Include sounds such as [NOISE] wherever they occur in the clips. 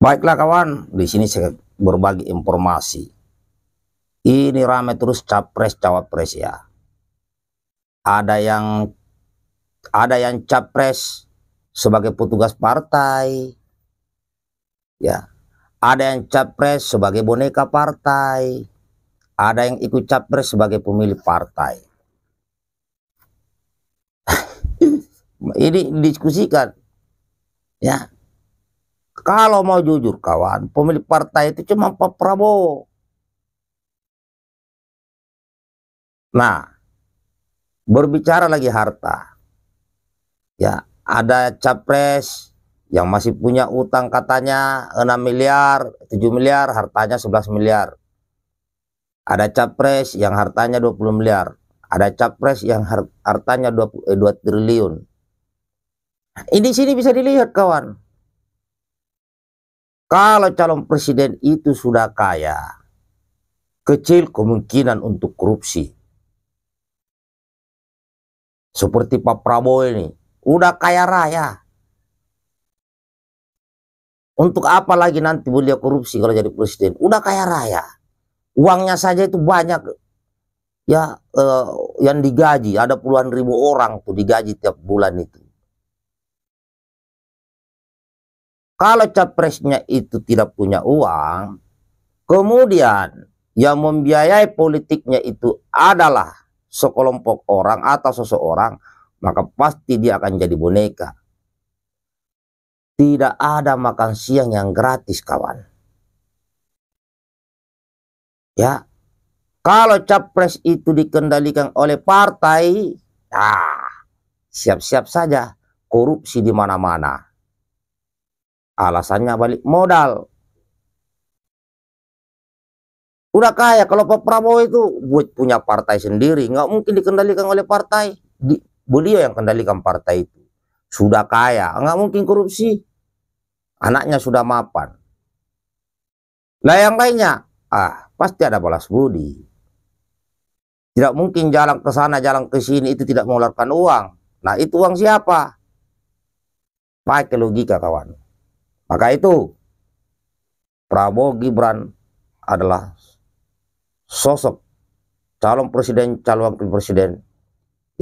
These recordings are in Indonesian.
Baiklah kawan, di sini saya berbagi informasi. Ini rame terus capres cawapres ya. Ada yang ada yang capres sebagai petugas partai. Ya. Ada yang capres sebagai boneka partai. Ada yang ikut capres sebagai pemilih partai. [LAUGHS] Ini diskusikan Ya, kalau mau jujur kawan, pemilik partai itu cuma Pak Prabowo. Nah, berbicara lagi harta. Ya, ada capres yang masih punya utang katanya 6 miliar, 7 miliar, hartanya 11 miliar. Ada capres yang hartanya 20 miliar. Ada capres yang hartanya 20, 2 eh, triliun. Nah, ini sini bisa dilihat kawan. Kalau calon presiden itu sudah kaya, kecil kemungkinan untuk korupsi. Seperti Pak Prabowo ini, udah kaya raya. Untuk apa lagi nanti beliau korupsi kalau jadi presiden? Udah kaya raya. Uangnya saja itu banyak. Ya, eh, yang digaji, ada puluhan ribu orang tuh digaji tiap bulan itu. Kalau capresnya itu tidak punya uang, kemudian yang membiayai politiknya itu adalah sekelompok orang atau seseorang, maka pasti dia akan jadi boneka. Tidak ada makan siang yang gratis, kawan. Ya, kalau capres itu dikendalikan oleh partai, ah, siap-siap saja korupsi di mana-mana. Alasannya balik modal. Udah kaya kalau Pak Prabowo itu buat punya partai sendiri, nggak mungkin dikendalikan oleh partai. Di, beliau yang kendalikan partai itu. Sudah kaya, nggak mungkin korupsi. Anaknya sudah mapan. Nah yang lainnya, ah pasti ada balas budi. Tidak mungkin jalan ke sana, jalan ke sini itu tidak mengeluarkan uang. Nah itu uang siapa? Pakai logika kawan. Maka itu Prabowo Gibran adalah sosok calon presiden, calon wakil presiden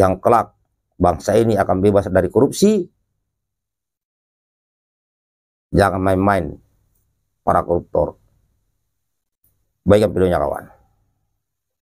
yang kelak bangsa ini akan bebas dari korupsi. Jangan main-main para koruptor. Baik pilihnya kawan.